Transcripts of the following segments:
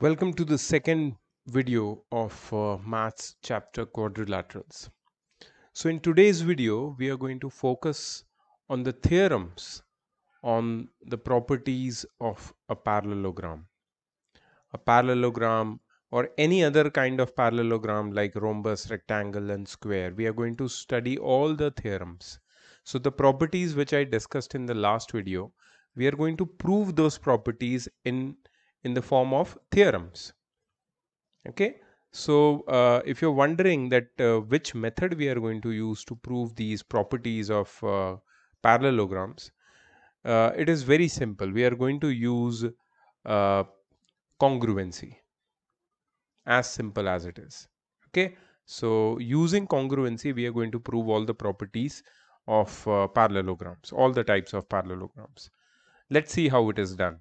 Welcome to the second video of uh, maths chapter quadrilaterals. So in today's video we are going to focus on the theorems on the properties of a parallelogram. A parallelogram or any other kind of parallelogram like rhombus, rectangle and square. We are going to study all the theorems. So the properties which I discussed in the last video, we are going to prove those properties in in the form of theorems. Okay. So uh, if you're wondering that uh, which method we are going to use to prove these properties of uh, parallelograms, uh, it is very simple. We are going to use uh, congruency as simple as it is. Okay. So using congruency, we are going to prove all the properties of uh, parallelograms, all the types of parallelograms. Let's see how it is done.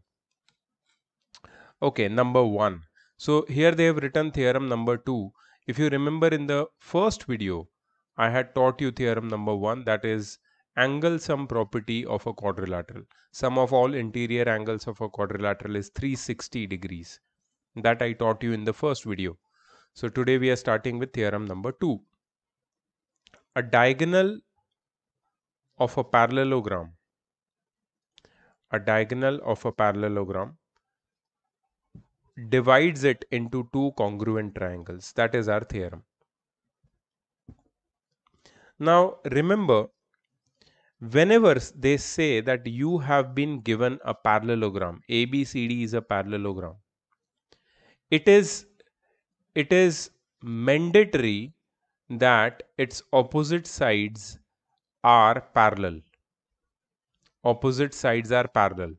Okay, number one. So here they have written theorem number two. If you remember in the first video, I had taught you theorem number one that is angle sum property of a quadrilateral. Sum of all interior angles of a quadrilateral is 360 degrees. That I taught you in the first video. So today we are starting with theorem number two. A diagonal of a parallelogram. A diagonal of a parallelogram divides it into two congruent triangles. That is our theorem. Now remember, whenever they say that you have been given a parallelogram, ABCD is a parallelogram, it is, it is mandatory that its opposite sides are parallel. Opposite sides are parallel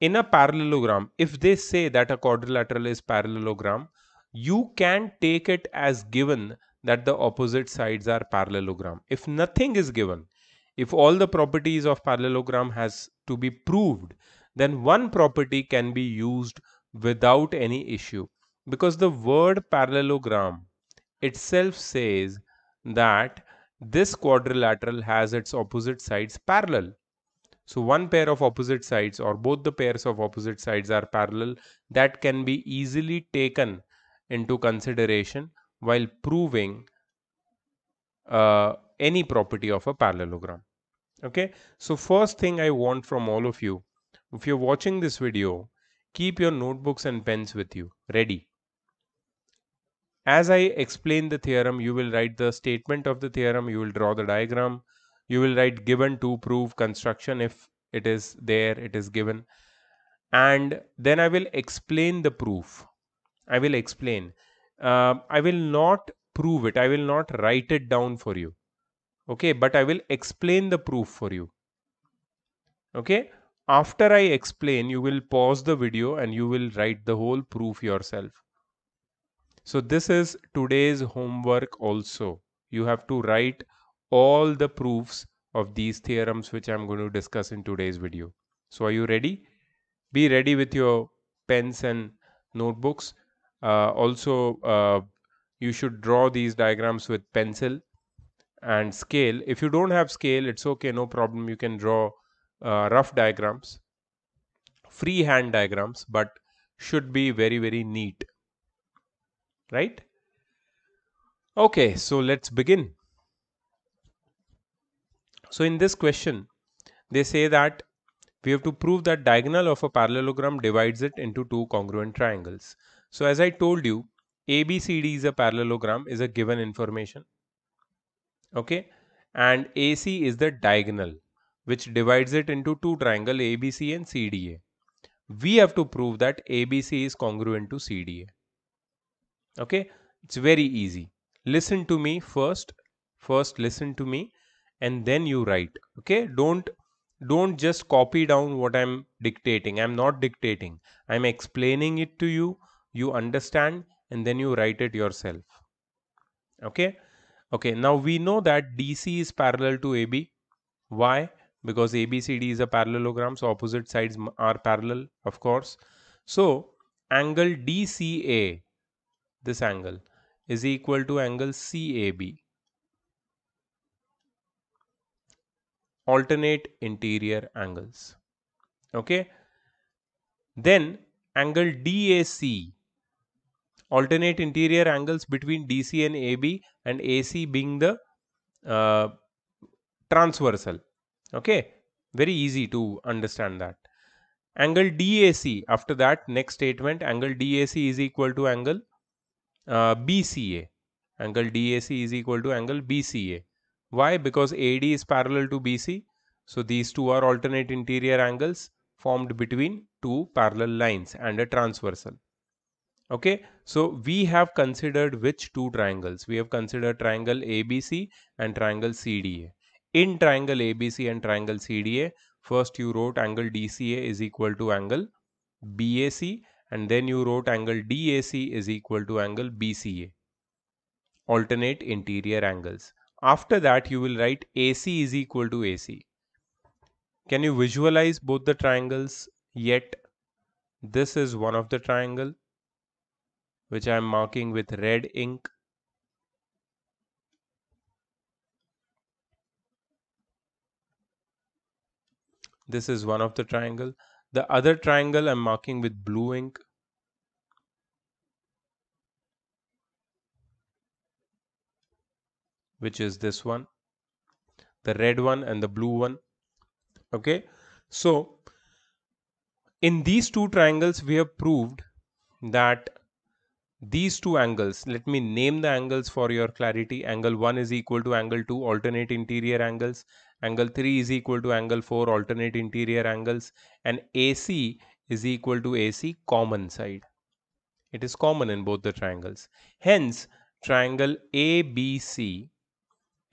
in a parallelogram, if they say that a quadrilateral is parallelogram, you can take it as given that the opposite sides are parallelogram. If nothing is given, if all the properties of parallelogram has to be proved, then one property can be used without any issue because the word parallelogram itself says that this quadrilateral has its opposite sides parallel so one pair of opposite sides or both the pairs of opposite sides are parallel that can be easily taken into consideration while proving uh, any property of a parallelogram. Okay, so first thing I want from all of you, if you're watching this video, keep your notebooks and pens with you, ready. As I explain the theorem, you will write the statement of the theorem, you will draw the diagram, you will write given to prove construction if it is there it is given and then i will explain the proof i will explain uh, i will not prove it i will not write it down for you okay but i will explain the proof for you okay after i explain you will pause the video and you will write the whole proof yourself so this is today's homework also you have to write all the proofs of these theorems which I'm going to discuss in today's video. So are you ready? Be ready with your pens and notebooks. Uh, also, uh, you should draw these diagrams with pencil and scale. If you don't have scale, it's okay, no problem. You can draw uh, rough diagrams, free hand diagrams, but should be very, very neat. Right? Okay, so let's begin. So in this question, they say that we have to prove that diagonal of a parallelogram divides it into two congruent triangles. So as I told you, ABCD is a parallelogram is a given information. Okay. And AC is the diagonal which divides it into two triangle ABC and CDA. We have to prove that ABC is congruent to CDA. Okay. It's very easy. Listen to me first. First listen to me and then you write okay don't don't just copy down what i'm dictating i'm not dictating i'm explaining it to you you understand and then you write it yourself okay okay now we know that dc is parallel to ab why because abcd is a parallelogram so opposite sides are parallel of course so angle dca this angle is equal to angle cab alternate interior angles. Okay. Then angle DAC, alternate interior angles between DC and AB and AC being the uh, transversal. Okay. Very easy to understand that. Angle DAC, after that next statement, angle DAC is equal to angle uh, BCA. Angle DAC is equal to angle BCA. Why? Because AD is parallel to BC. So these two are alternate interior angles formed between two parallel lines and a transversal. Okay, so we have considered which two triangles? We have considered triangle ABC and triangle CDA. In triangle ABC and triangle CDA, first you wrote angle DCA is equal to angle BAC and then you wrote angle DAC is equal to angle BCA. Alternate interior angles. After that, you will write AC is equal to AC. Can you visualize both the triangles yet? This is one of the triangle which I am marking with red ink. This is one of the triangle. The other triangle I'm marking with blue ink. which is this one the red one and the blue one okay so in these two triangles we have proved that these two angles let me name the angles for your clarity angle 1 is equal to angle 2 alternate interior angles angle 3 is equal to angle 4 alternate interior angles and AC is equal to AC common side it is common in both the triangles hence triangle ABC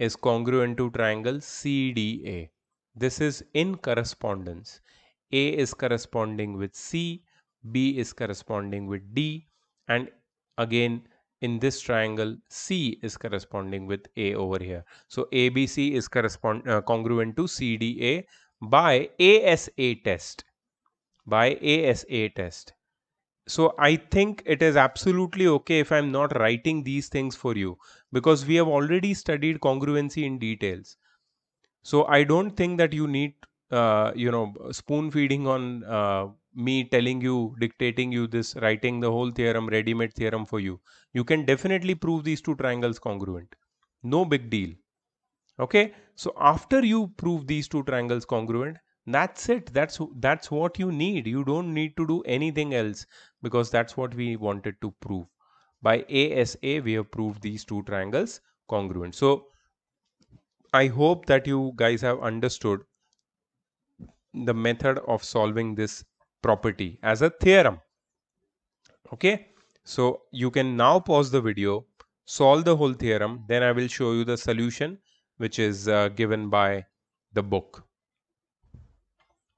is congruent to triangle CDA. This is in correspondence. A is corresponding with C, B is corresponding with D, and again in this triangle C is corresponding with A over here. So ABC is correspond uh, congruent to CDA by ASA test. By ASA test so i think it is absolutely okay if i'm not writing these things for you because we have already studied congruency in details so i don't think that you need uh, you know spoon feeding on uh, me telling you dictating you this writing the whole theorem ready made theorem for you you can definitely prove these two triangles congruent no big deal okay so after you prove these two triangles congruent that's it that's that's what you need you don't need to do anything else because that's what we wanted to prove. By ASA, we have proved these two triangles congruent. So I hope that you guys have understood the method of solving this property as a theorem. Okay, so you can now pause the video, solve the whole theorem, then I will show you the solution which is uh, given by the book.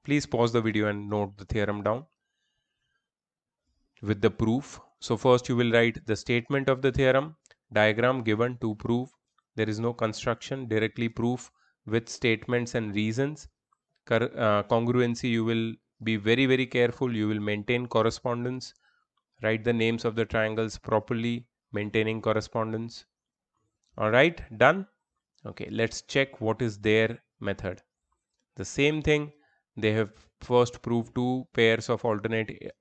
Please pause the video and note the theorem down with the proof. So first you will write the statement of the theorem, diagram given to prove. There is no construction, directly proof with statements and reasons. uh, congruency you will be very very careful. You will maintain correspondence. Write the names of the triangles properly, maintaining correspondence. Alright, done. Okay, let's check what is their method. The same thing, they have first proved two pairs of alternate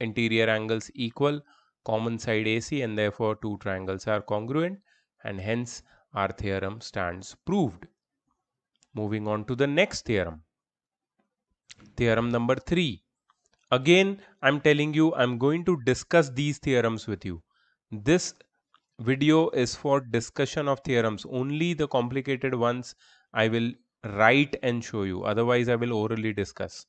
interior angles equal, common side AC and therefore two triangles are congruent and hence our theorem stands proved. Moving on to the next theorem. Theorem number 3. Again, I'm telling you, I'm going to discuss these theorems with you. This video is for discussion of theorems. Only the complicated ones I will write and show you. Otherwise, I will orally discuss.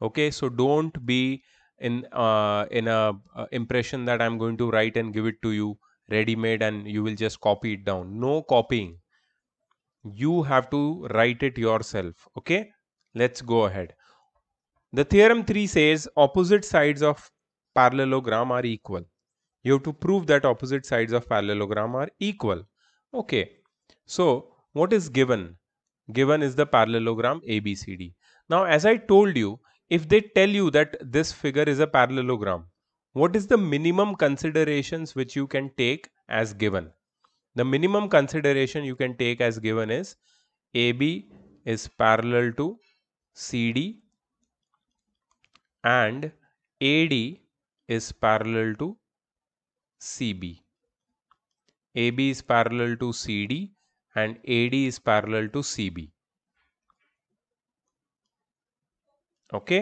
Okay, so don't be in uh, in a uh, impression that i'm going to write and give it to you ready made and you will just copy it down no copying you have to write it yourself okay let's go ahead the theorem 3 says opposite sides of parallelogram are equal you have to prove that opposite sides of parallelogram are equal okay so what is given given is the parallelogram abcd now as i told you if they tell you that this figure is a parallelogram, what is the minimum considerations which you can take as given? The minimum consideration you can take as given is AB is parallel to CD and AD is parallel to CB. AB is parallel to CD and AD is parallel to CB. okay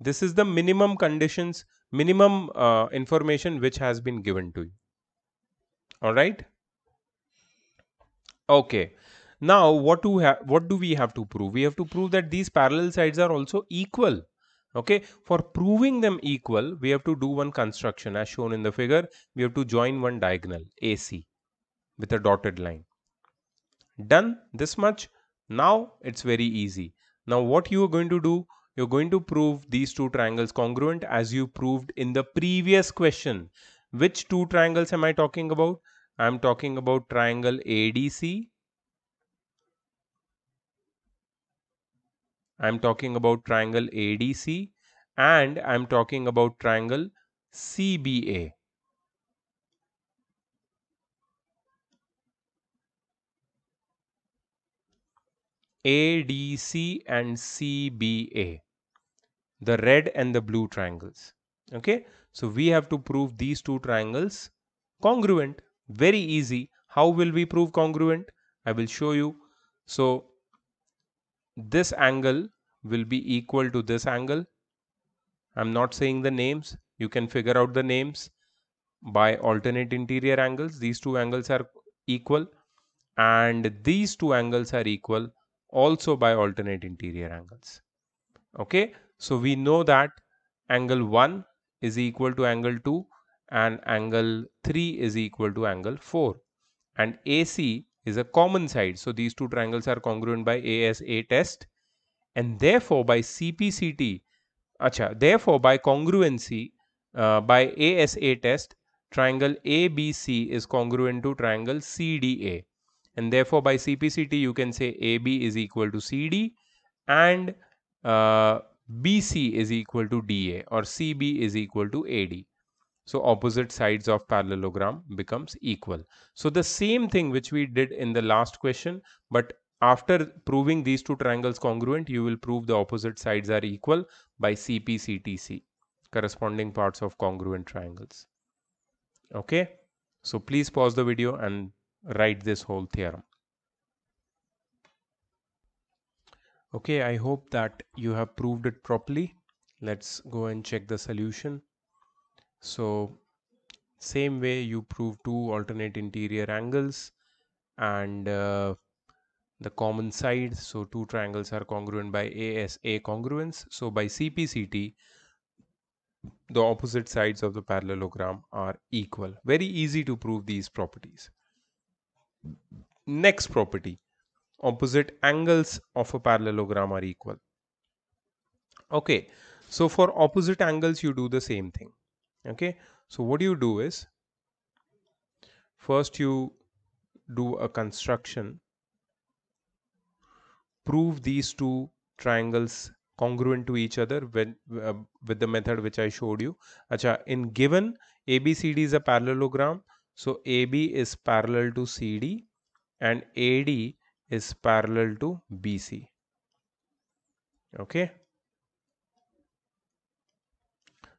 this is the minimum conditions minimum uh, information which has been given to you all right okay now what do what do we have to prove we have to prove that these parallel sides are also equal okay for proving them equal we have to do one construction as shown in the figure we have to join one diagonal ac with a dotted line done this much now it's very easy now what you are going to do, you're going to prove these two triangles congruent as you proved in the previous question. Which two triangles am I talking about? I'm talking about triangle ADC. I'm talking about triangle ADC and I'm talking about triangle CBA. ADC and CBA. The red and the blue triangles. Okay. So we have to prove these two triangles congruent. Very easy. How will we prove congruent? I will show you. So this angle will be equal to this angle. I'm not saying the names. You can figure out the names by alternate interior angles. These two angles are equal and these two angles are equal also by alternate interior angles. Okay, so we know that angle 1 is equal to angle 2 and angle 3 is equal to angle 4 and AC is a common side. So these two triangles are congruent by ASA test and therefore by CPCT, acha, therefore by congruency uh, by ASA test, triangle ABC is congruent to triangle CDA and therefore by CPCT you can say AB is equal to CD and uh, BC is equal to DA or CB is equal to AD. So opposite sides of parallelogram becomes equal. So the same thing which we did in the last question but after proving these two triangles congruent you will prove the opposite sides are equal by CPCTC corresponding parts of congruent triangles. Okay. So please pause the video and write this whole theorem. Okay, I hope that you have proved it properly. Let's go and check the solution. So same way you prove two alternate interior angles and uh, the common side. So two triangles are congruent by ASA congruence. So by CPCT, the opposite sides of the parallelogram are equal. Very easy to prove these properties. Next property, opposite angles of a parallelogram are equal. Okay, so for opposite angles, you do the same thing. Okay, so what you do is, first you do a construction, prove these two triangles congruent to each other when, uh, with the method which I showed you. Achha, in given ABCD is a parallelogram so AB is parallel to CD and AD is parallel to BC. Okay.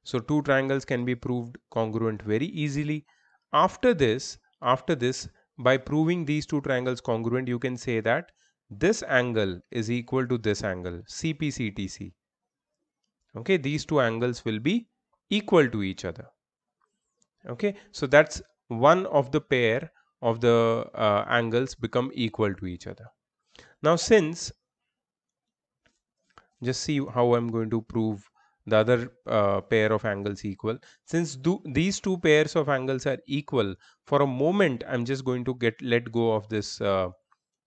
So two triangles can be proved congruent very easily. After this, after this, by proving these two triangles congruent, you can say that this angle is equal to this angle, CPCTC. Okay, these two angles will be equal to each other. Okay, so that's one of the pair of the uh, angles become equal to each other. Now since just see how I'm going to prove the other uh, pair of angles equal. Since these two pairs of angles are equal, for a moment I'm just going to get let go of this uh,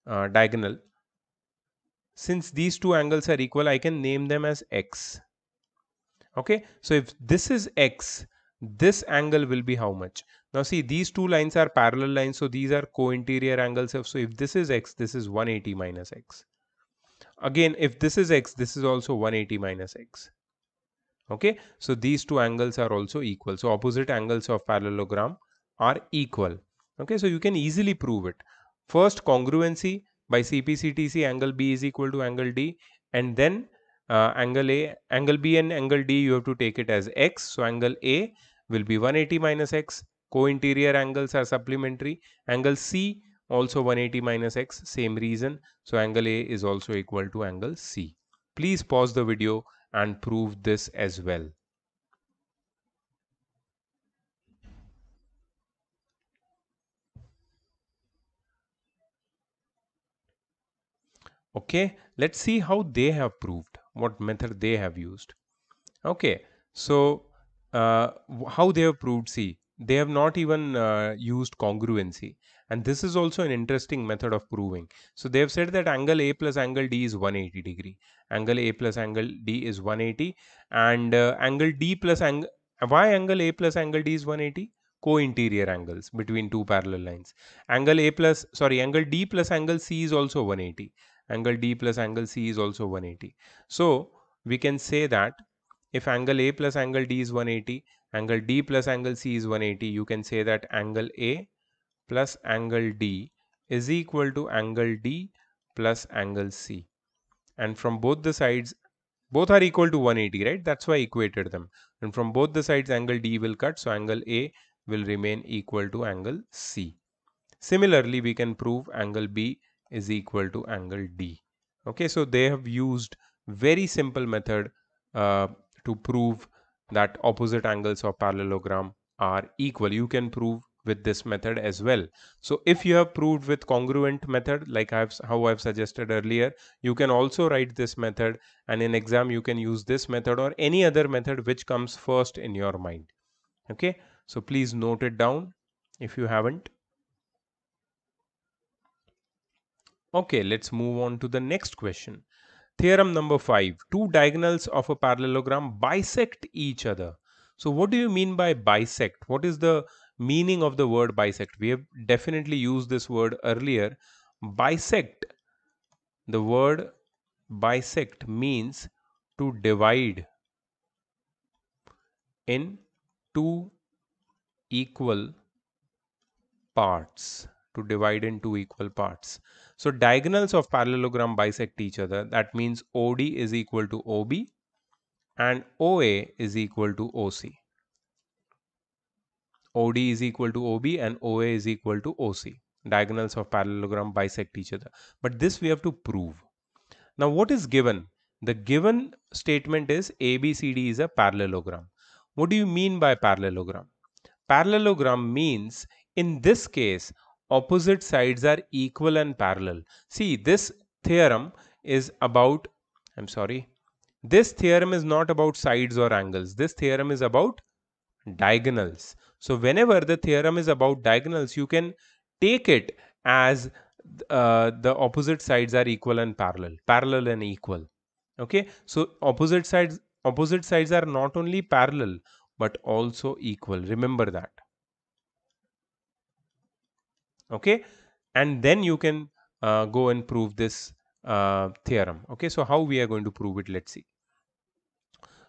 uh, diagonal. Since these two angles are equal, I can name them as x. Okay, so if this is x, this angle will be how much? Now see these two lines are parallel lines so these are co-interior angles so if this is x this is 180 minus x. Again if this is x this is also 180 minus x. Okay so these two angles are also equal so opposite angles of parallelogram are equal. Okay so you can easily prove it. First congruency by CPCTC angle B is equal to angle D and then uh, angle A angle B and angle D you have to take it as x so angle A will be 180 minus x co-interior angles are supplementary angle C also 180 minus x same reason so angle A is also equal to angle C please pause the video and prove this as well okay let's see how they have proved what method they have used okay so uh, how they have proved C they have not even uh, used congruency. And this is also an interesting method of proving. So they have said that angle A plus angle D is 180 degree. Angle A plus angle D is 180. And uh, angle D plus angle... Why angle A plus angle D is 180? co-interior angles between two parallel lines. Angle A plus, sorry, angle D plus angle C is also 180. Angle D plus angle C is also 180. So, we can say that if angle A plus angle D is 180, angle D plus angle C is 180, you can say that angle A plus angle D is equal to angle D plus angle C. And from both the sides, both are equal to 180, right? That's why I equated them. And from both the sides, angle D will cut. So angle A will remain equal to angle C. Similarly, we can prove angle B is equal to angle D. Okay, so they have used very simple method uh, to prove that opposite angles of parallelogram are equal. You can prove with this method as well. So if you have proved with congruent method like I've how I've suggested earlier, you can also write this method and in exam you can use this method or any other method which comes first in your mind. Okay, so please note it down if you haven't. Okay, let's move on to the next question. Theorem number five two diagonals of a parallelogram bisect each other. So, what do you mean by bisect? What is the meaning of the word bisect? We have definitely used this word earlier. Bisect, the word bisect means to divide in two equal parts to divide in two equal parts so diagonals of parallelogram bisect each other. That means OD is equal to OB and OA is equal to OC. OD is equal to OB and OA is equal to OC. Diagonals of parallelogram bisect each other. But this we have to prove. Now what is given? The given statement is ABCD is a parallelogram. What do you mean by parallelogram? Parallelogram means in this case opposite sides are equal and parallel. See, this theorem is about, I'm sorry, this theorem is not about sides or angles. This theorem is about diagonals. So whenever the theorem is about diagonals, you can take it as uh, the opposite sides are equal and parallel, parallel and equal. Okay, so opposite sides opposite sides are not only parallel but also equal. Remember that okay and then you can uh, go and prove this uh, theorem okay so how we are going to prove it let's see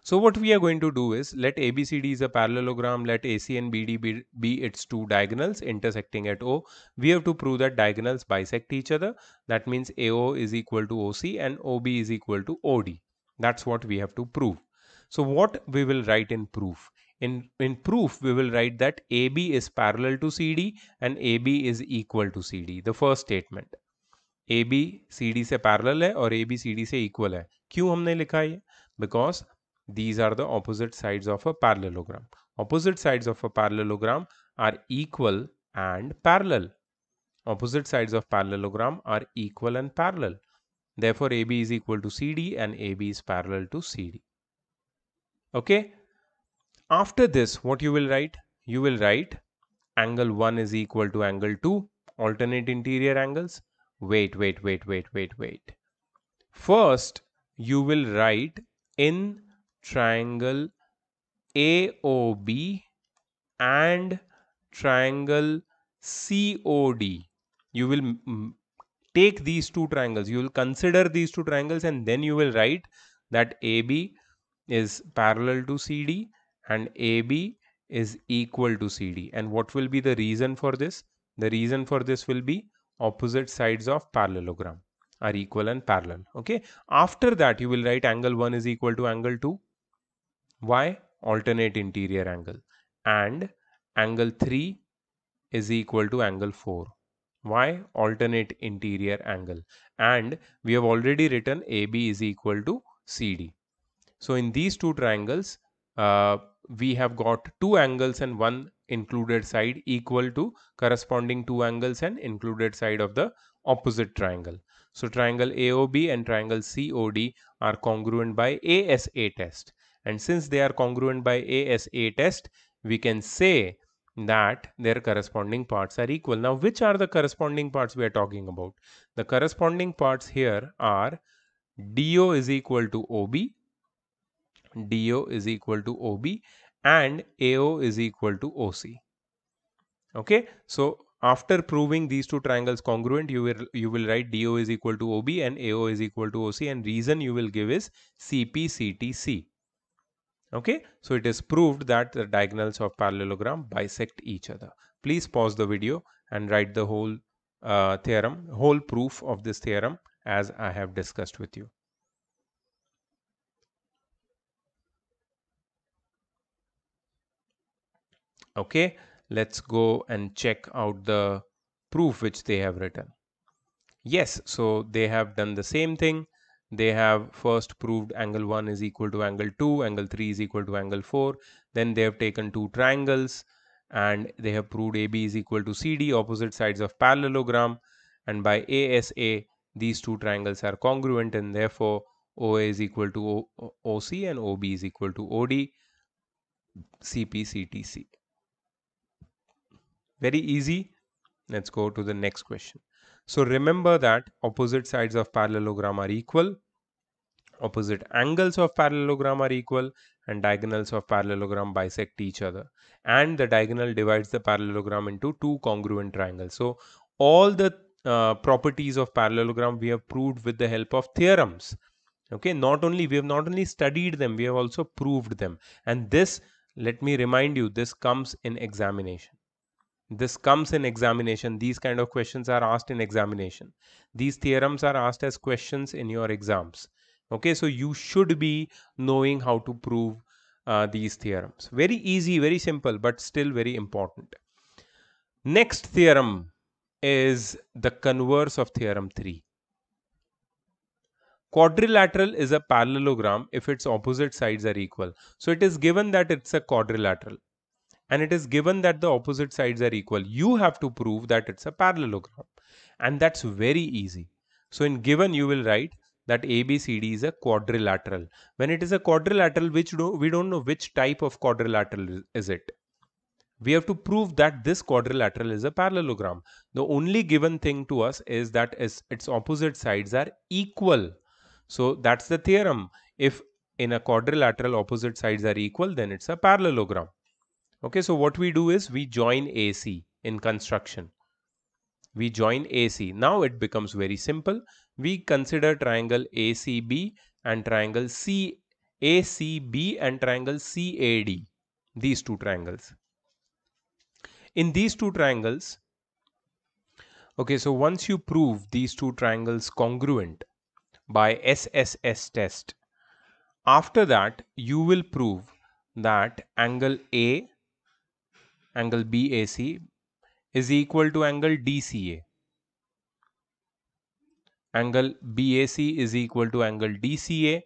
so what we are going to do is let ABCD is a parallelogram let AC and BD be, be its two diagonals intersecting at O we have to prove that diagonals bisect each other that means AO is equal to OC and OB is equal to OD that's what we have to prove so what we will write in proof in, in proof, we will write that AB is parallel to CD and AB is equal to CD, the first statement. AB CD से parallel है AB CD is equal है क्यों हमने लिखा ये Because these are the opposite sides of a parallelogram. Opposite sides of a parallelogram are equal and parallel. Opposite sides of parallelogram are equal and parallel. Therefore, AB is equal to CD and AB is parallel to CD. Okay, after this, what you will write? You will write angle 1 is equal to angle 2, alternate interior angles. Wait, wait, wait, wait, wait, wait. First, you will write in triangle AOB and triangle COD. You will take these two triangles. You will consider these two triangles and then you will write that AB is parallel to CD and AB is equal to CD. And what will be the reason for this? The reason for this will be opposite sides of parallelogram are equal and parallel. Okay. After that, you will write angle 1 is equal to angle 2. Why? Alternate interior angle. And angle 3 is equal to angle 4. Why? Alternate interior angle. And we have already written AB is equal to CD. So in these two triangles, uh, we have got two angles and one included side equal to corresponding two angles and included side of the opposite triangle. So triangle AOB and triangle COD are congruent by ASA test. And since they are congruent by ASA test, we can say that their corresponding parts are equal. Now, which are the corresponding parts we are talking about? The corresponding parts here are DO is equal to OB DO is equal to OB and AO is equal to OC. Okay, so after proving these two triangles congruent, you will you will write DO is equal to OB and AO is equal to OC, and reason you will give is CPCTC. Okay, so it is proved that the diagonals of parallelogram bisect each other. Please pause the video and write the whole uh, theorem, whole proof of this theorem as I have discussed with you. okay let's go and check out the proof which they have written yes so they have done the same thing they have first proved angle 1 is equal to angle 2 angle 3 is equal to angle 4 then they have taken two triangles and they have proved AB is equal to CD opposite sides of parallelogram and by ASA these two triangles are congruent and therefore OA is equal to o, OC and OB is equal to OD CPCTC. Very easy. Let's go to the next question. So remember that opposite sides of parallelogram are equal. Opposite angles of parallelogram are equal and diagonals of parallelogram bisect each other. And the diagonal divides the parallelogram into two congruent triangles. So all the uh, properties of parallelogram we have proved with the help of theorems. Okay, not only we have not only studied them, we have also proved them. And this, let me remind you, this comes in examination this comes in examination these kind of questions are asked in examination these theorems are asked as questions in your exams okay so you should be knowing how to prove uh, these theorems very easy very simple but still very important next theorem is the converse of theorem 3 quadrilateral is a parallelogram if its opposite sides are equal so it is given that it's a quadrilateral and it is given that the opposite sides are equal, you have to prove that it's a parallelogram. And that's very easy. So in given, you will write that ABCD is a quadrilateral. When it is a quadrilateral, which do, we don't know which type of quadrilateral is it. We have to prove that this quadrilateral is a parallelogram. The only given thing to us is that is its opposite sides are equal. So that's the theorem. If in a quadrilateral opposite sides are equal, then it's a parallelogram. Okay, so what we do is we join AC in construction. We join AC. Now it becomes very simple. We consider triangle ACB and triangle C ACB and triangle CAD. These two triangles. In these two triangles, okay, so once you prove these two triangles congruent by SSS test, after that you will prove that angle A angle BAC is equal to angle DCA. Angle BAC is equal to angle DCA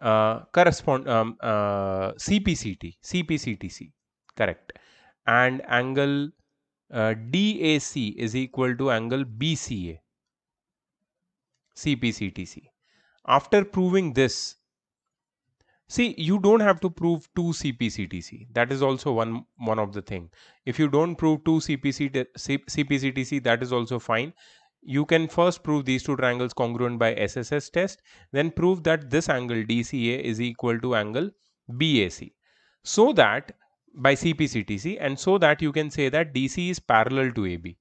uh, correspond um, uh, CPCT, CPCTC, correct. And angle uh, DAC is equal to angle BCA, CPCTC. After proving this, See, you don't have to prove two CPCTC. That is also one one of the thing. If you don't prove two CPC, CPCTC, that is also fine. You can first prove these two triangles congruent by SSS test, then prove that this angle DCA is equal to angle BAC. So that by CPCTC and so that you can say that DC is parallel to AB.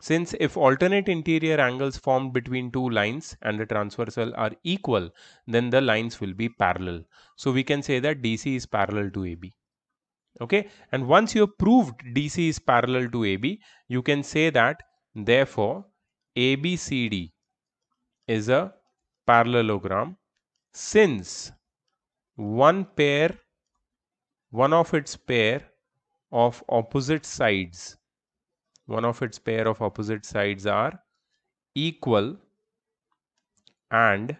Since if alternate interior angles formed between two lines and the transversal are equal, then the lines will be parallel. So we can say that DC is parallel to AB. Okay. And once you have proved DC is parallel to AB, you can say that therefore ABCD is a parallelogram since one pair, one of its pair of opposite sides one of its pair of opposite sides are equal and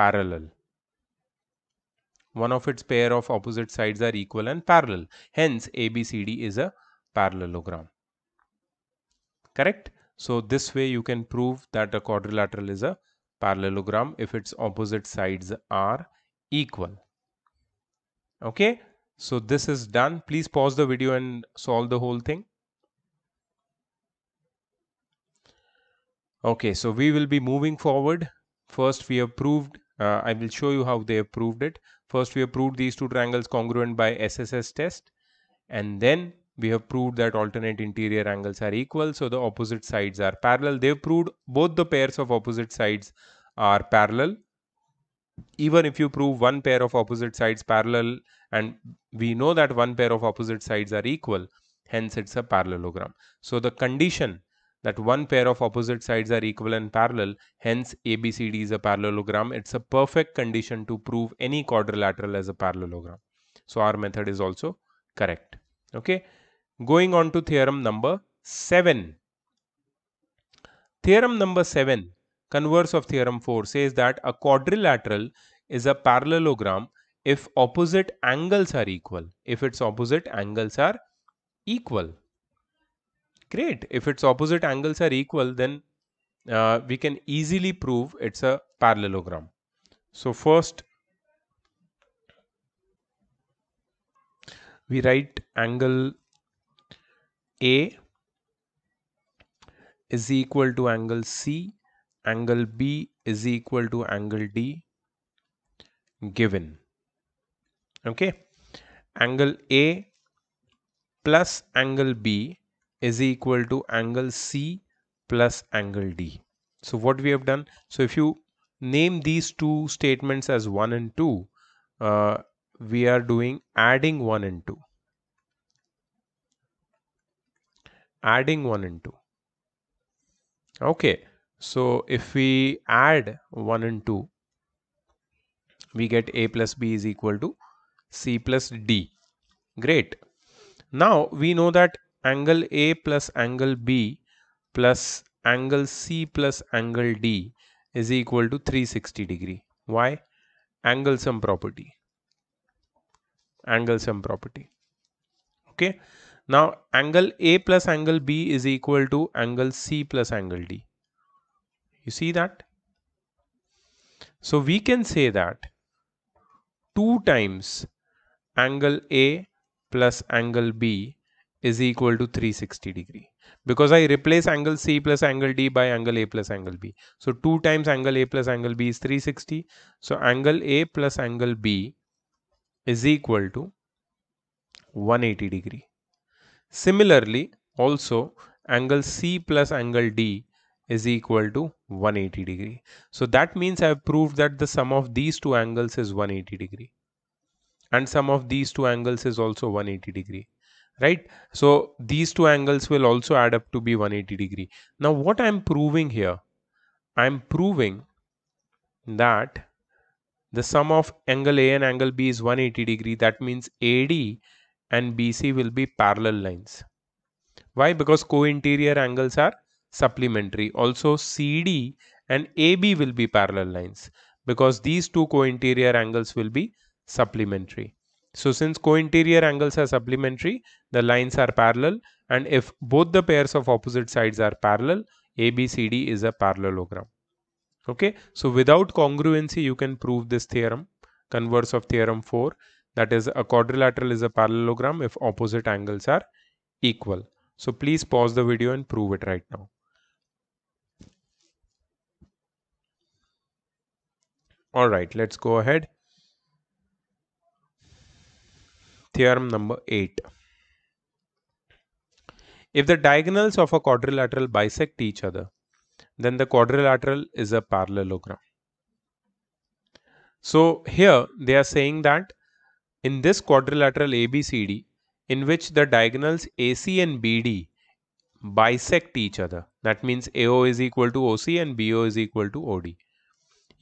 parallel one of its pair of opposite sides are equal and parallel hence ABCD is a parallelogram correct so this way you can prove that a quadrilateral is a parallelogram if its opposite sides are equal okay so this is done please pause the video and solve the whole thing Okay, so we will be moving forward. First, we have proved, uh, I will show you how they have proved it. First, we have proved these two triangles congruent by SSS test. And then we have proved that alternate interior angles are equal. So the opposite sides are parallel. They've proved both the pairs of opposite sides are parallel. Even if you prove one pair of opposite sides parallel and we know that one pair of opposite sides are equal, hence it's a parallelogram. So the condition that one pair of opposite sides are equal and parallel, hence ABCD is a parallelogram. It's a perfect condition to prove any quadrilateral as a parallelogram. So our method is also correct. Okay. Going on to theorem number 7. Theorem number 7, converse of theorem 4, says that a quadrilateral is a parallelogram if opposite angles are equal. If its opposite angles are equal. Great. If its opposite angles are equal, then uh, we can easily prove it's a parallelogram. So first, we write angle A is equal to angle C, angle B is equal to angle D given. Okay. Angle A plus angle B is equal to angle C plus angle D. So what we have done, so if you name these two statements as 1 and 2, uh, we are doing adding 1 and 2. Adding 1 and 2. Okay, so if we add 1 and 2, we get A plus B is equal to C plus D. Great. Now we know that angle A plus angle B plus angle C plus angle D is equal to 360 degree. Why? Angle sum property. Angle sum property. Okay. Now angle A plus angle B is equal to angle C plus angle D. You see that? So we can say that 2 times angle A plus angle B is equal to 360 degree because I replace angle C plus angle D by angle A plus angle B. So 2 times angle A plus angle B is 360. So angle A plus angle B is equal to 180 degree. Similarly also angle C plus angle D is equal to 180 degree. So that means I have proved that the sum of these two angles is 180 degree and sum of these two angles is also 180 degree right so these two angles will also add up to be 180 degree now what i'm proving here i'm proving that the sum of angle a and angle b is 180 degree that means ad and bc will be parallel lines why because co-interior angles are supplementary also cd and ab will be parallel lines because these two co-interior angles will be supplementary so since co-interior angles are supplementary, the lines are parallel and if both the pairs of opposite sides are parallel, ABCD is a parallelogram. Okay, so without congruency you can prove this theorem, converse of theorem 4 that is a quadrilateral is a parallelogram if opposite angles are equal. So please pause the video and prove it right now. Alright, let's go ahead. Theorem number 8. If the diagonals of a quadrilateral bisect each other, then the quadrilateral is a parallelogram. So here they are saying that in this quadrilateral ABCD, in which the diagonals AC and BD bisect each other, that means AO is equal to OC and BO is equal to OD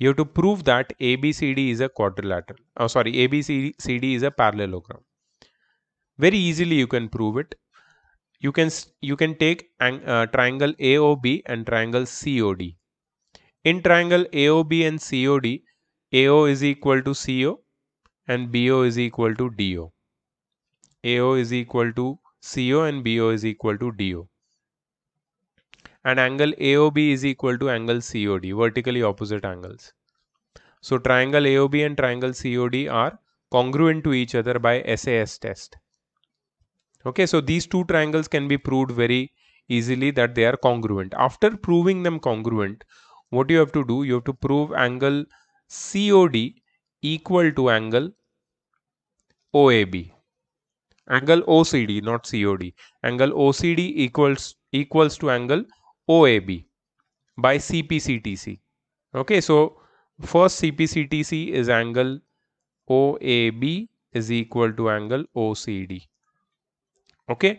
you have to prove that ABCD is a quadrilateral. Oh, sorry, ABCD is a parallelogram very easily you can prove it you can you can take an, uh, triangle AOB and triangle COD in triangle AOB and COD AO is equal to CO and BO is equal to DO AO is equal to CO and BO is equal to DO and angle AOB is equal to angle COD vertically opposite angles so triangle AOB and triangle COD are congruent to each other by SAS test okay so these two triangles can be proved very easily that they are congruent after proving them congruent what you have to do you have to prove angle COD equal to angle OAB angle OCD not COD angle OCD equals equals to angle OAB by CPCTC okay so first CPCTC is angle OAB is equal to angle OCD okay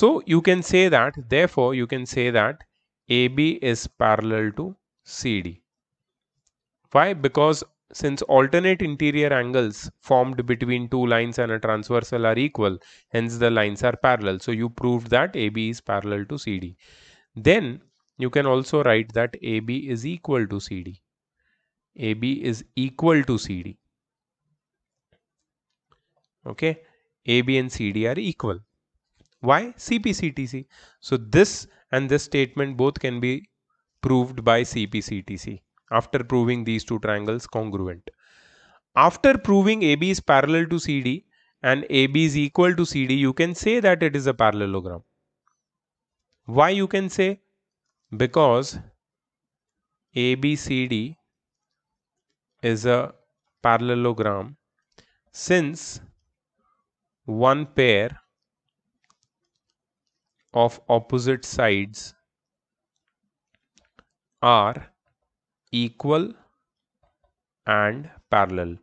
so you can say that therefore you can say that AB is parallel to CD why because since alternate interior angles formed between two lines and a transversal are equal hence the lines are parallel so you proved that AB is parallel to CD then you can also write that AB is equal to CD AB is equal to CD okay AB and CD are equal why? CPCTC. So this and this statement both can be proved by CPCTC after proving these two triangles congruent. After proving AB is parallel to CD and AB is equal to CD, you can say that it is a parallelogram. Why you can say? Because ABCD is a parallelogram since one pair of opposite sides are equal and parallel.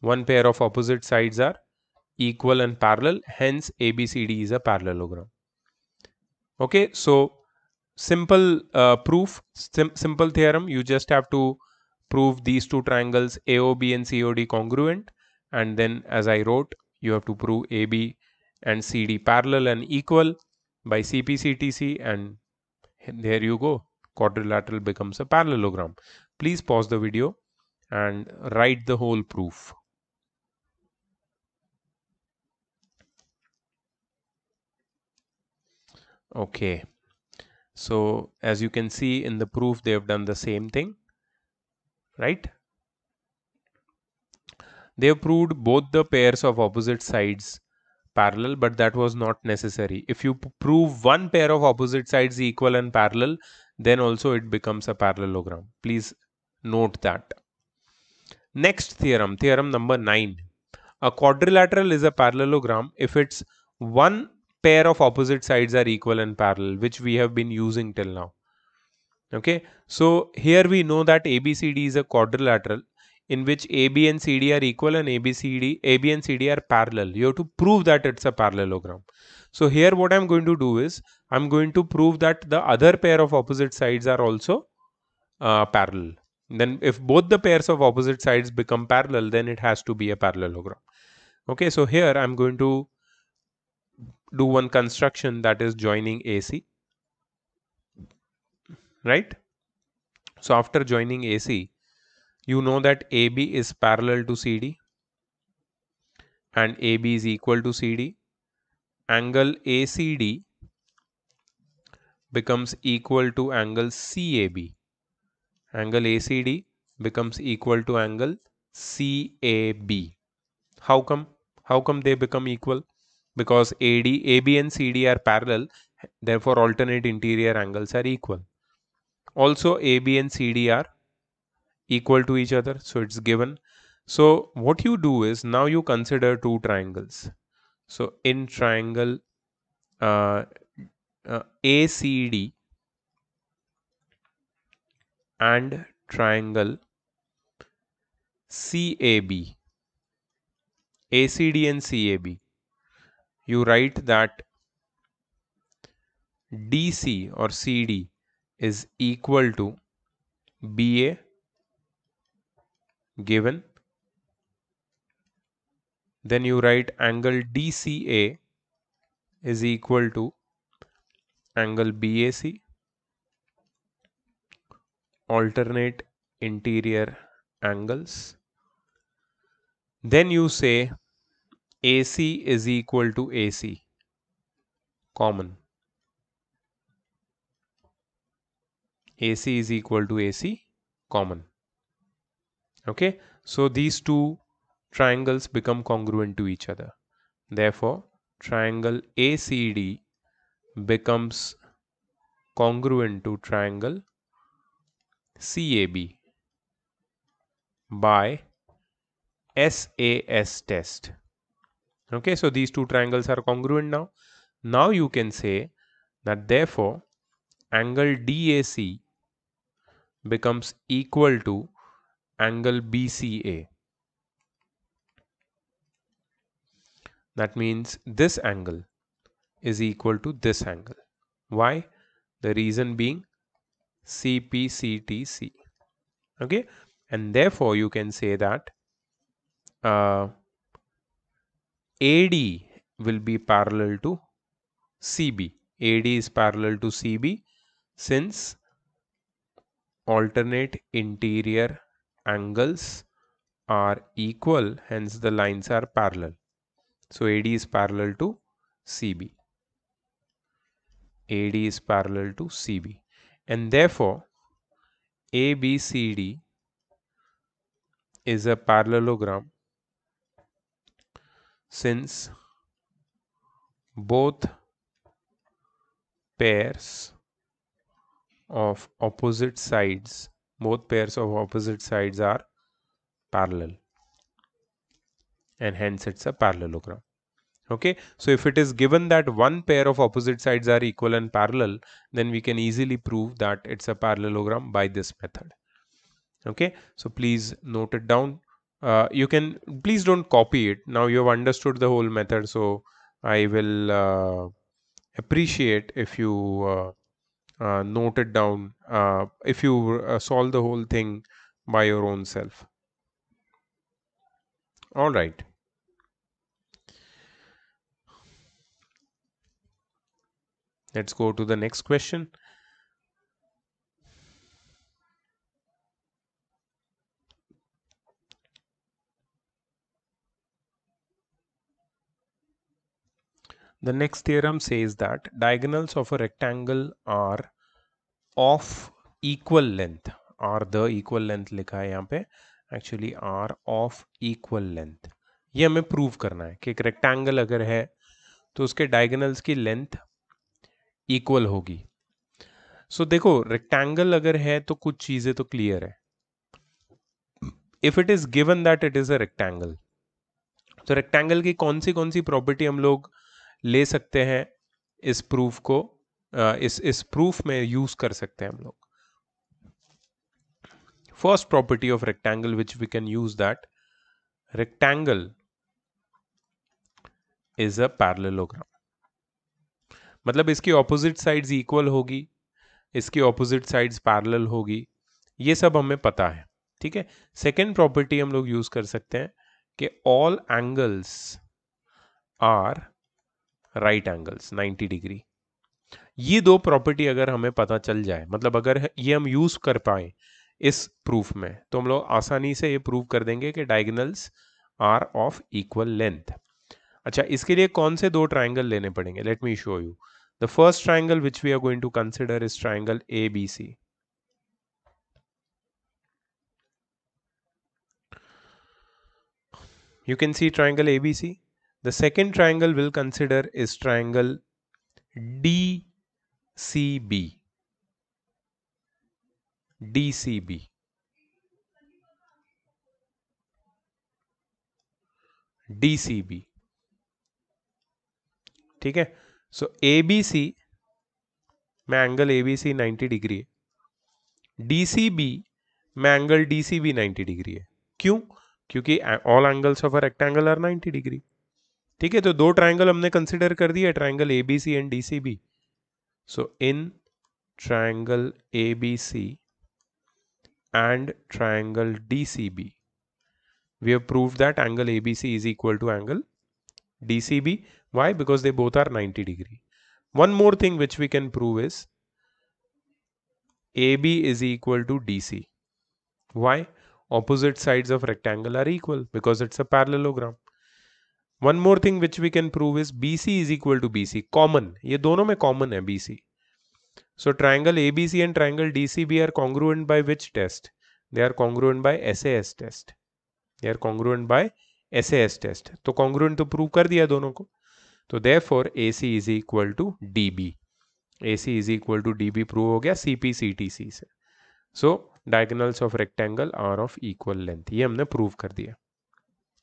One pair of opposite sides are equal and parallel hence ABCD is a parallelogram. Okay so simple uh, proof sim simple theorem you just have to prove these two triangles AOB and COD congruent and then as I wrote you have to prove AB and CD parallel and equal by CPCTC and there you go quadrilateral becomes a parallelogram. Please pause the video and write the whole proof. Okay. So as you can see in the proof, they have done the same thing, right? They have proved both the pairs of opposite sides parallel but that was not necessary if you prove one pair of opposite sides equal and parallel then also it becomes a parallelogram please note that next theorem theorem number 9 a quadrilateral is a parallelogram if its one pair of opposite sides are equal and parallel which we have been using till now okay so here we know that abcd is a quadrilateral in which AB and CD are equal and ABCD, AB and CD are parallel. You have to prove that it's a parallelogram. So here what I'm going to do is I'm going to prove that the other pair of opposite sides are also uh, parallel. Then if both the pairs of opposite sides become parallel, then it has to be a parallelogram. Okay, so here I'm going to do one construction that is joining AC. Right? So after joining AC, you know that AB is parallel to CD and AB is equal to CD. Angle ACD becomes equal to angle CAB. Angle ACD becomes equal to angle CAB. How come? How come they become equal? Because AD, AB and CD are parallel, therefore alternate interior angles are equal. Also AB and CD are equal to each other so it's given so what you do is now you consider two triangles so in triangle uh, uh, ACD and triangle CAB ACD and CAB you write that DC or CD is equal to BA given then you write angle DCA is equal to angle BAC alternate interior angles then you say AC is equal to AC common AC is equal to AC common okay so these two triangles become congruent to each other therefore triangle ACD becomes congruent to triangle CAB by SAS test okay so these two triangles are congruent now now you can say that therefore angle DAC becomes equal to angle BCA. That means this angle is equal to this angle. Why? The reason being CPCTC. Okay. And therefore you can say that uh, AD will be parallel to CB. AD is parallel to CB since alternate interior angles are equal hence the lines are parallel. So AD is parallel to CB. AD is parallel to CB and therefore ABCD is a parallelogram since both pairs of opposite sides both pairs of opposite sides are parallel and hence it's a parallelogram okay so if it is given that one pair of opposite sides are equal and parallel then we can easily prove that it's a parallelogram by this method okay so please note it down uh, you can please don't copy it now you have understood the whole method so i will uh, appreciate if you uh, uh, note it down uh, if you uh, solve the whole thing by your own self. All right. Let's go to the next question. The next theorem says that diagonals of a rectangle are of equal length. Are the equal length लिखा है यहाँ पे actually are of equal length ये हमें prove करना है कि एक रेक्टेंगल अगर है तो उसके डायगनल्स की लेंथ इक्वल होगी सो so, देखो रेक्टेंगल अगर है तो कुछ चीजें तो क्लियर है if it is given that it is a rectangle तो रेक्टेंगल की कौन सी कौन सी प्रॉपर्टी हम लोग ले सकते हैं इस प्रूफ को इस इस प्रूफ में यूज कर सकते हैं हम लोग first property of rectangle which we can use that rectangle is a parallelogram मतलब इसकी ऑपोजिट साइड्स इक्वल होगी इसकी ऑपोजिट साइड्स पैरेलल होगी ये सब हमें पता है ठीक है सेकेंड प्रॉपर्टी हम लोग यूज कर सकते हैं कि all angles are right angles 90 degree ये दो प्रॉपर्टी अगर हमें पता चल जाए मतलब अगर ये हम यूज कर पाए इस प्रूफ में तो हम लोग आसानी से ये प्रूव कर देंगे कि diagonals are of equal length अच्छा इसके लिए कौन से दो ट्राइंगल लेने पड़ेंगे let me show you the first triangle which we are going to consider is triangle A B C you can see triangle A B C The second triangle we'll consider is triangle DCB. DCB. DCB. ठीक है सो ए B C में angle A B C ninety degree है D C B में angle D C B ninety degree है क्यों क्योंकि all angles of a rectangle are ninety degree ठीक है तो दो ट्राइंगल हमने कंसिडर कर दिया triangle A B C and D C B so in triangle A B C and triangle D C B we have prove that angle A B C is equal to angle D C B why because they both are ninety degree one more thing which we can prove is A B is equal to D C why opposite sides of rectangle are equal because it's a parallelogram one more thing which we can prove is B C is equal to B C common ये दोनों में common है B C so triangle A B C and triangle D C B are congruent by which test they are congruent by S A S test they are congruent by S A S test तो congruent तो prove कर दिया दोनों को तो therefore A C is equal to D B A C is equal to D B prove हो गया C P C T C से so diagonals of rectangle are of equal length ये हमने प्रूव कर दिया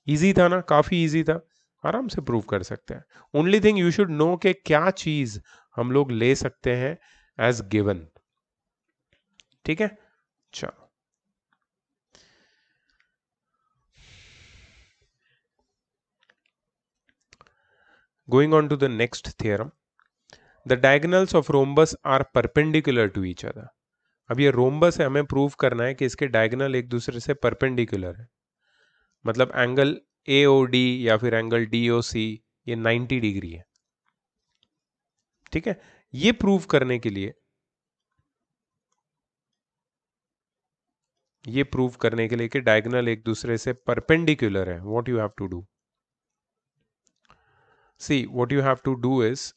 easy था ना काफ़ी ईजी था आराम से प्रूव कर सकते हैं only thing you should know के क्या चीज हम लोग ले सकते हैं एज गिवन ठीक है चलो going on to the next theorem the diagonals of rhombus are perpendicular to each other अब ये रोम्बस है हमें प्रूव करना है कि इसके डायगनल एक दूसरे से परपेंडिकुलर है मतलब एंगल ए ओ डी या फिर एंगल डी ओ सी ये 90 डिग्री है ठीक है ये प्रूव करने के लिए ये प्रूव करने के लिए कि डायगोनल एक दूसरे से परपेंडिकुलर है what you have to do see what you have to do is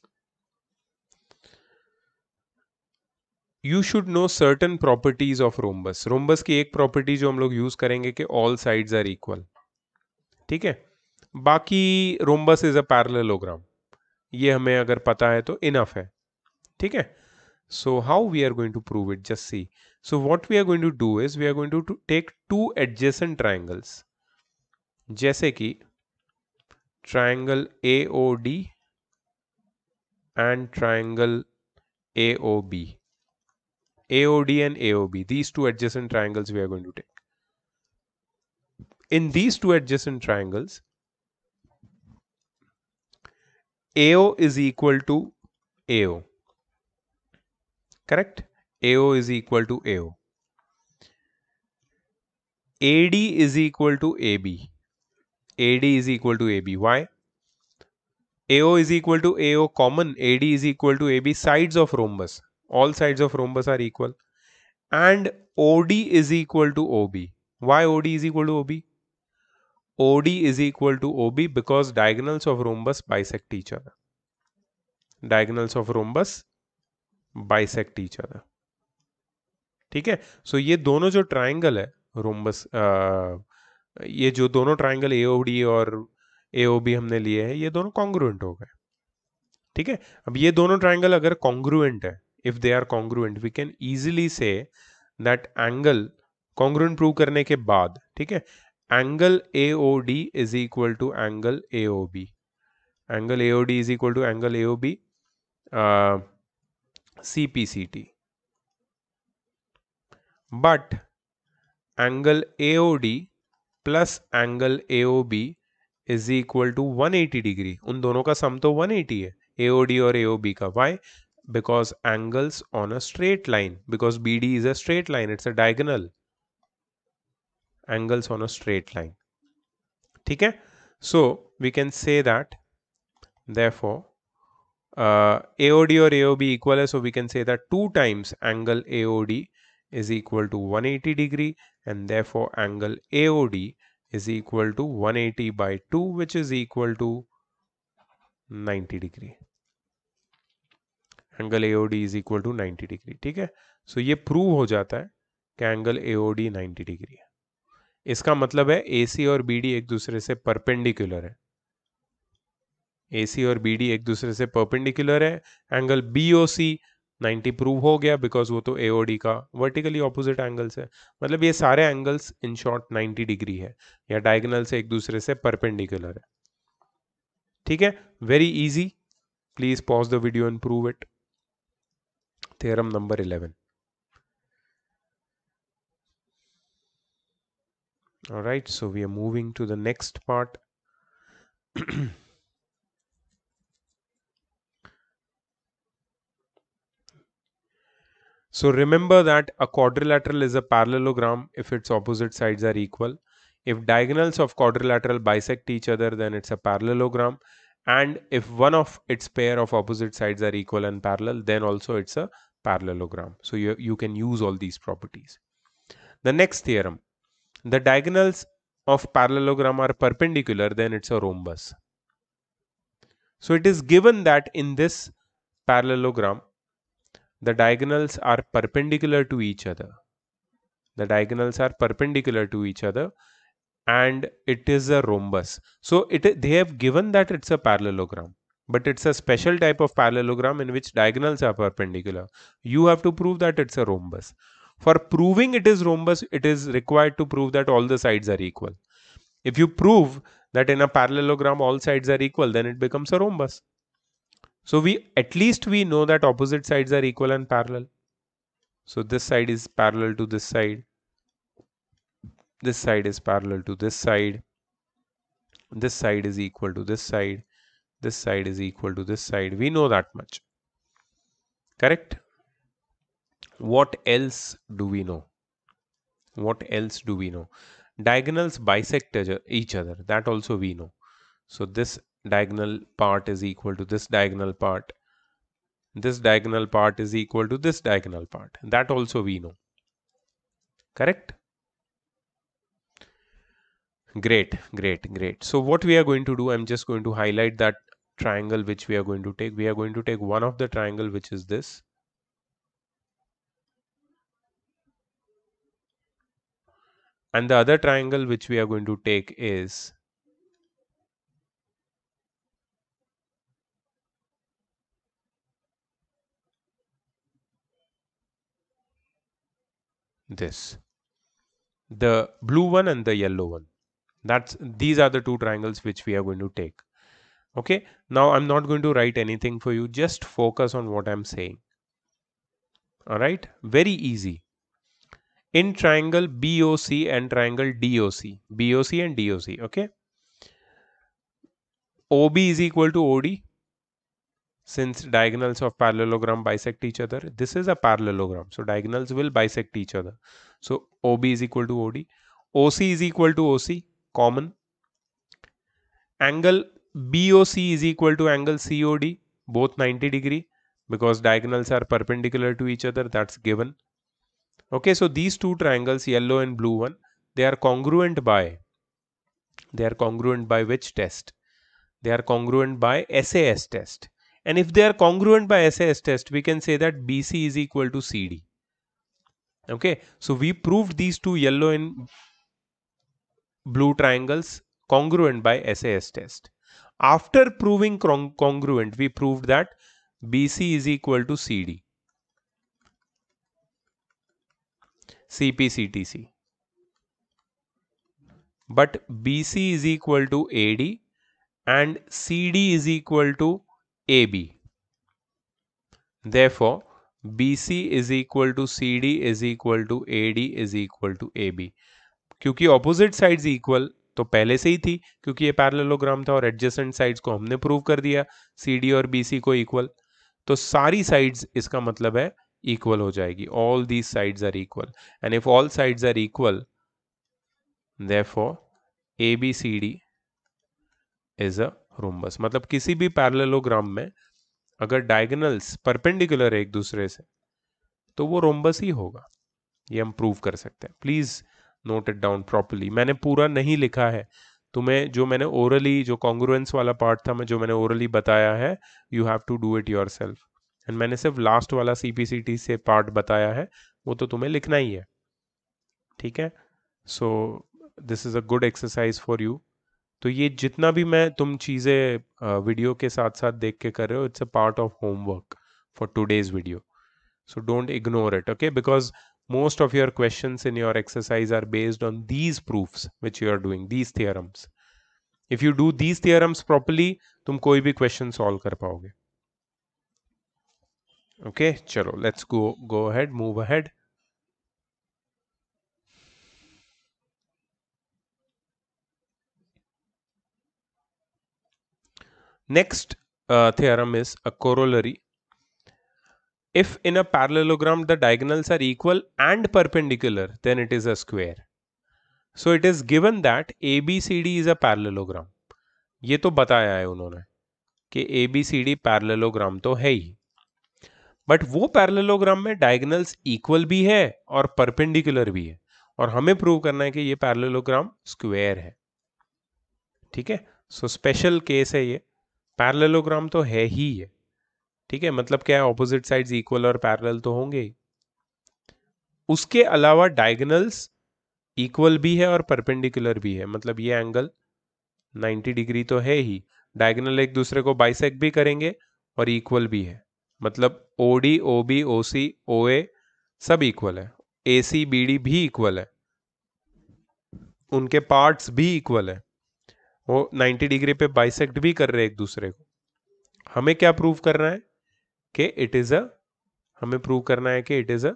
you should know certain properties of rhombus rhombus की एक प्रॉपर्टी जो हम लोग यूज करेंगे कि ऑल साइड्स आर इक्वल ठीक है बाकी रोम्बस इज अ पैरलोग्राम ये हमें अगर पता है तो इनफ है ठीक है so how we are going to prove it just see so what we are going to do is we are going to to take two adjacent triangles जैसे कि triangle A O D and triangle A O B A O D and A O B these two adjacent triangles we are going to take in these two adjacent triangles, AO is equal to AO. Correct? AO is equal to AO. AD is equal to AB. AD is equal to AB. Why? AO is equal to AO common. AD is equal to AB. Sides of rhombus. All sides of rhombus are equal. And OD is equal to OB. Why OD is equal to OB? OD is equal to OB because diagonals of rhombus bisect each other. Diagonals of rhombus bisect each other. ठीक है सो ये दोनों जो triangle है rhombus ये जो दोनों triangle A और ए हमने लिए हैं ये दोनों कॉन्ग्रुएंट हो गए ठीक है अब ये दोनों ट्राइंगल अगर कॉन्ग्रुएंट है if they are congruent we can easily say that angle congruent prove करने के बाद ठीक है angle AOD is equal to angle AOB. Angle AOD is equal to angle AOB uh, CPCT. But angle AOD plus angle AOB is equal to 180 degree. Un dono ka sum to 180 hai. AOD or AOB ka. Why? Because angles on a straight line. Because BD is a straight line. It's a diagonal. angles on a straight line ठीक है so we can say that therefore uh, AOD or AOB equal है so we can say that two times angle AOD is equal to 180 degree and therefore angle AOD is equal to 180 by 2 which is equal to 90 degree angle AOD is equal to 90 degree ठीक है so so, ये prove हो जाता है कि angle AOD 90 degree है इसका मतलब है ए और बी एक दूसरे से परपेंडिकुलर है ए और बी एक दूसरे से परपेंडिकुलर है एंगल बी 90 प्रूव हो गया बिकॉज वो तो ए का वर्टिकली ऑपोजिट एंगल्स है मतलब ये सारे एंगल्स इन शॉर्ट 90 डिग्री है या डायगनल से एक दूसरे से परपेंडिकुलर है ठीक है very easy please pause the video and prove it theorem number eleven all right so we are moving to the next part so remember that a quadrilateral is a parallelogram if its opposite sides are equal if diagonals of quadrilateral bisect each other then it's a parallelogram and if one of its pair of opposite sides are equal and parallel then also it's a parallelogram so you, you can use all these properties the next theorem the diagonals of parallelogram are perpendicular, then it's a rhombus. So it is given that in this parallelogram, the diagonals are perpendicular to each other. The diagonals are perpendicular to each other and it is a rhombus. So it they have given that it's a parallelogram but it's a special type of parallelogram in which diagonals are perpendicular. You have to prove that it's a rhombus. For proving it is rhombus, it is required to prove that all the sides are equal. If you prove that in a parallelogram all sides are equal, then it becomes a rhombus. So we at least we know that opposite sides are equal and parallel. So this side is parallel to this side. This side is parallel to this side. This side is equal to this side. This side is equal to this side. We know that much. Correct? what else do we know what else do we know diagonals bisect each other that also we know so this diagonal part is equal to this diagonal part this diagonal part is equal to this diagonal part that also we know correct great great great so what we are going to do i'm just going to highlight that triangle which we are going to take we are going to take one of the triangle which is this and the other triangle which we are going to take is this the blue one and the yellow one that's these are the two triangles which we are going to take okay now i'm not going to write anything for you just focus on what i'm saying all right very easy in triangle BOC and triangle DOC. BOC and DOC, okay? OB is equal to OD since diagonals of parallelogram bisect each other. This is a parallelogram. So diagonals will bisect each other. So OB is equal to OD. OC is equal to OC, common. Angle BOC is equal to angle COD, both 90 degree because diagonals are perpendicular to each other. That's given okay so these two triangles yellow and blue one they are congruent by they are congruent by which test they are congruent by SAS test and if they are congruent by SAS test we can say that BC is equal to CD okay so we proved these two yellow and blue triangles congruent by SAS test after proving congruent we proved that BC is equal to CD but CPCTC. But BC is equal to AD and CD is B C is equal to C D is equal to A D is equal to A B क्योंकि opposite sides equal तो पहले से ही थी क्योंकि ये parallelogram था और adjacent sides को हमने प्रूव कर दिया सी डी और बी सी को इक्वल तो सारी साइड्स इसका मतलब है इक्वल हो जाएगी all these sides are equal and if all sides are equal for A B C D is a rhombus मतलब किसी भी पैरलोग्राम में अगर डायगनल्स परपेंडिकुलर है एक दूसरे से तो वो रोमबस ही होगा ये हम प्रूव कर सकते हैं please note it down properly मैंने पूरा नहीं लिखा है तुम्हें जो मैंने ओरली जो कॉन्ग्रुएंस वाला पार्ट था मैं जो मैंने ओरली बताया है you have to do it yourself and मैंने सिर्फ लास्ट वाला सीपीसीटी से पार्ट बताया है वो तो तुम्हें लिखना ही है ठीक है so this is a good exercise for you तो ये जितना भी मैं तुम चीजें वीडियो के साथ साथ देख के कर रहे हो it's a part of homework for two days video so don't ignore it okay because most of your question in your exercise are based on these proof which you are doing these theorems if you do these theorems properly तुम कोई भी question solve कर पाओगे okay okay, चलो let's go go ahead move ahead Next uh, theorem is a corollary. If in a parallelogram the diagonals are equal and perpendicular, then it is a square. So it is given that ABCD is a parallelogram. ये तो बताया है उन्होंने कि ABCD parallelogram तो है ही but वो पैरेललोग्राम में डायगनल्स इक्वल भी है और परपेंडिकुलर भी है और हमें प्रूव करना है कि ये पैरेललोग्राम स्क्वायर है ठीक है सो स्पेशल केस है ये पैरेललोग्राम तो है ही है ठीक है मतलब क्या है ऑपोजिट साइड्स इक्वल और पैरेलल तो होंगे ही उसके अलावा डायगनल्स इक्वल भी है और परपेंडिकुलर भी है मतलब ये एंगल 90 डिग्री तो है ही डायगनल एक दूसरे को बाइसेक भी करेंगे और इक्वल भी है मतलब O D O B O सी ओ ए सब इक्वल है ए सी बी डी भी इक्वल है उनके पार्ट्स भी इक्वल है वो 90 डिग्री पे बाइसेक्ट भी कर रहे हैं एक दूसरे को हमें क्या प्रूव करना है कि इट इज़ अ हमें प्रूव करना है कि इट इज़ अ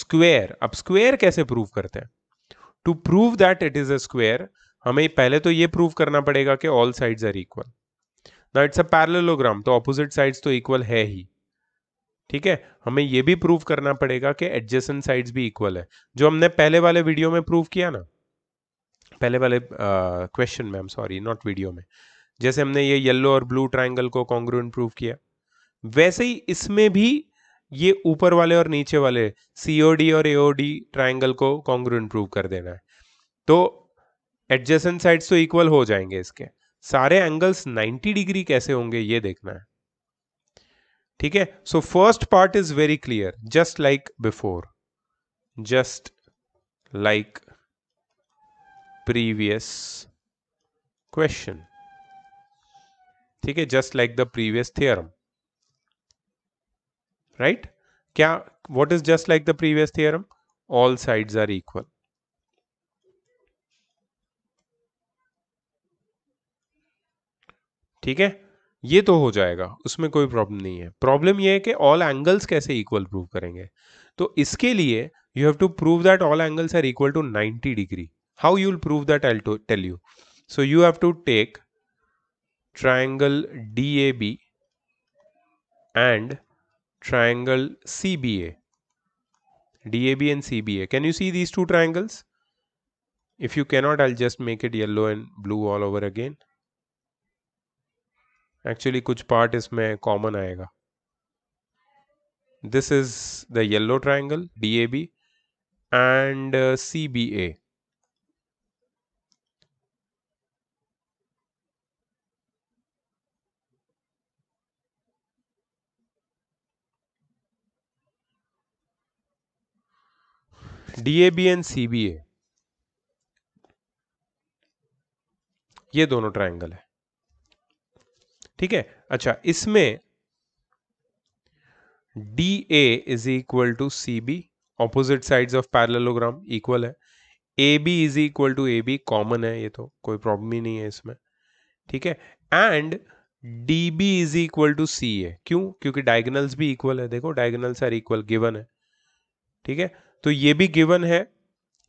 स्क्वेयर अब स्क्वेयर कैसे प्रूव करते हैं to prove that it is a square हमें पहले तो ये प्रूव करना पड़ेगा कि ऑल साइड्स आर इक्वल ना इट्स अ पैरलोग्राम तो ऑपोजिट साइड्स तो इक्वल है ही ठीक है हमें यह भी प्रूव करना पड़ेगा कि एडजेसेंट साइड्स भी इक्वल है जो हमने पहले वाले वीडियो में प्रूव किया ना पहले वाले क्वेश्चन में सॉरी नॉट वीडियो में जैसे हमने ये येलो और ब्लू ट्राइंगल को कॉन्ग्रुएंट प्रूव किया वैसे ही इसमें भी ये ऊपर वाले और नीचे वाले सीओडी और एओडी ट्राइंगल को कॉन्ग्रुएंट प्रूव कर देना है तो एडजेसेंट साइड्स तो इक्वल हो जाएंगे इसके सारे एंगल्स 90 डिग्री कैसे होंगे ये देखना है ठीक है so first part is very clear just like before just like previous question ठीक है just like the previous theorem right क्या what is just like the previous theorem all side are equal ठीक है ये तो हो जाएगा उसमें कोई प्रॉब्लम नहीं है प्रॉब्लम ये है कि ऑल एंगल्स कैसे इक्वल प्रूव करेंगे तो इसके लिए you have to prove that all angles are equal to 90 degree how you will prove that I tell you so you have to take triangle D A B and B and C B A can you see these two triangles if you cannot I just make it yellow and blue all over again actually कुछ part इसमें common आएगा this is the yellow triangle D A B and C B A B and C A ये दोनों triangle है ठीक है अच्छा इसमें D A is equal to C B opposite side of parallelogram equal है A B is equal to A B common है ये तो कोई प्रॉब्लम ही नहीं है इसमें ठीक है and D B is equal to C A क्यों क्योंकि डायगनल्स भी इक्वल है देखो डायगनल्स आर इक्वल गिवन है ठीक है तो ये भी गिवन है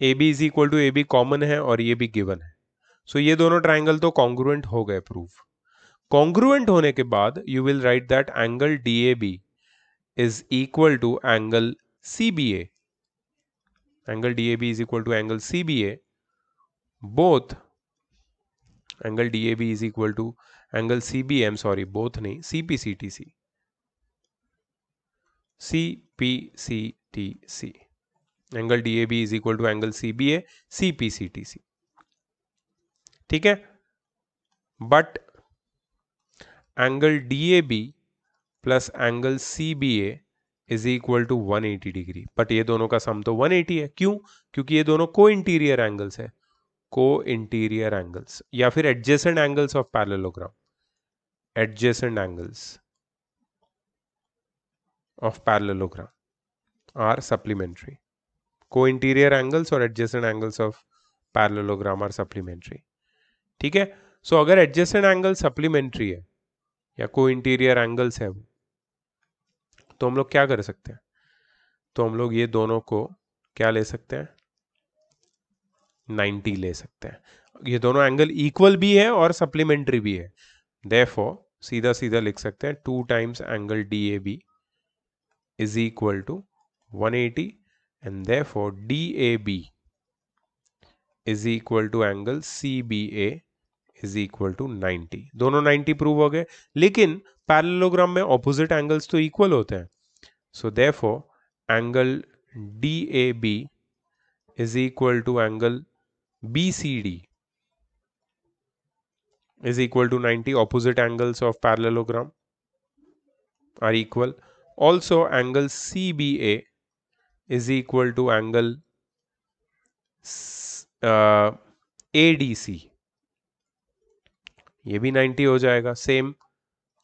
A B is equal to A B common है और ये भी गिवन है सो so ये दोनों ट्राइंगल तो कॉन्ग्रुएंट हो गए प्रूफ कॉन्ग्रुएंट होने के बाद you will write that angle D A B is equal to angle C B angle D A B is equal to angle C B A both angle D A B is equal to angle C B um sorry both नहीं C P C T C C P C T C angle D A B is equal to angle C B A C P C T सी ठीक है but angle DAB plus angle C B A is equal to 180 degree but ये दोनों का सम तो 180 है क्यों क्योंकि ये दोनों को इंटीरियर एंगल्स है को इंटीरियर एंगल्स या फिर adjacent angles of parallelogram adjacent angles of parallelogram are supplementary को इंटीरियर एंगल्स और adjacent angles of parallelogram are supplementary ठीक है सो so, अगर एडजेसेंट एंगल सप्लीमेंट्री है या कोई इंटीरियर एंगल्स है वो तो हम लोग क्या कर सकते हैं तो हम लोग ये दोनों को क्या ले सकते हैं 90 ले सकते हैं ये दोनों एंगल इक्वल भी है और सप्लीमेंट्री भी है देफो सीधा सीधा लिख सकते हैं two times angle D A B is equal to 180 and therefore D A B is equal to angle C B A is equal to ninety दोनों 90 प्रूव हो गए लेकिन पैरेललोग्राम में ऑपोजिट एंगल्स तो इक्वल होते हैं so they angle D A B is equal to angle B C D is equal to 90 opposite angles of parallelogram are equal also angle C B A is equal to angle A D C ये भी 90 हो जाएगा same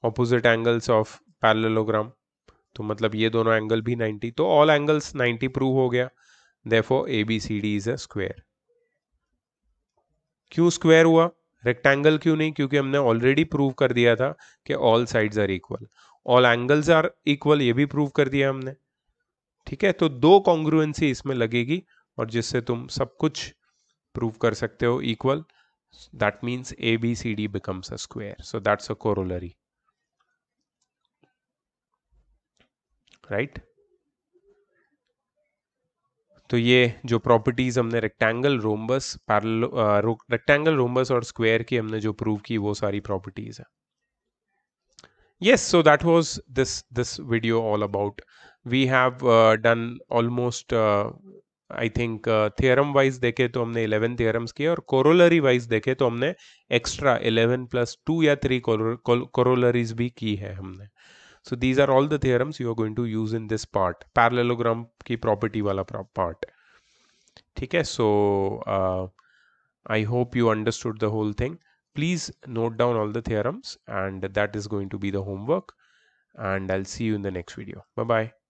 opposite angles of parallelogram तो मतलब ये दोनों angle भी 90 तो ऑल एंगल्स 90 प्रूव हो गया therefore A B C D is a square क्यों स्क्वेयर हुआ रेक्टेंगल क्यों नहीं क्योंकि हमने ऑलरेडी प्रूव कर दिया था कि all sides are equal all angles are equal ये भी प्रूव कर दिया हमने ठीक है तो दो कॉन्ग्रुएंसी इसमें लगेगी और जिससे तुम सब कुछ प्रूव कर सकते हो equal that means ABCD becomes a square. So that's a corollary. right? तो ये जो प्रॉपर्टीज हमने rectangle rhombus parallel rectangle rhombus और स्क्वायर की हमने जो प्रूव की वो सारी प्रॉपर्टीज है yes so that was this this video all about we have uh, done almost uh, I think theorem wise देखे तो हमने इलेवन थियरम्स किए और कोरोलरी वाइज देखे तो हमने एक्स्ट्रा इलेवन प्लस टू या थ्री कोरोलरीज भी की है हमने so these are all the theorems you are going to use in this part parallelogram की प्रॉपर्टी वाला पार्ट ठीक है so I hope you understood the whole thing please note down all the theorems and that is going to be the homework and I see you in the next video bye bye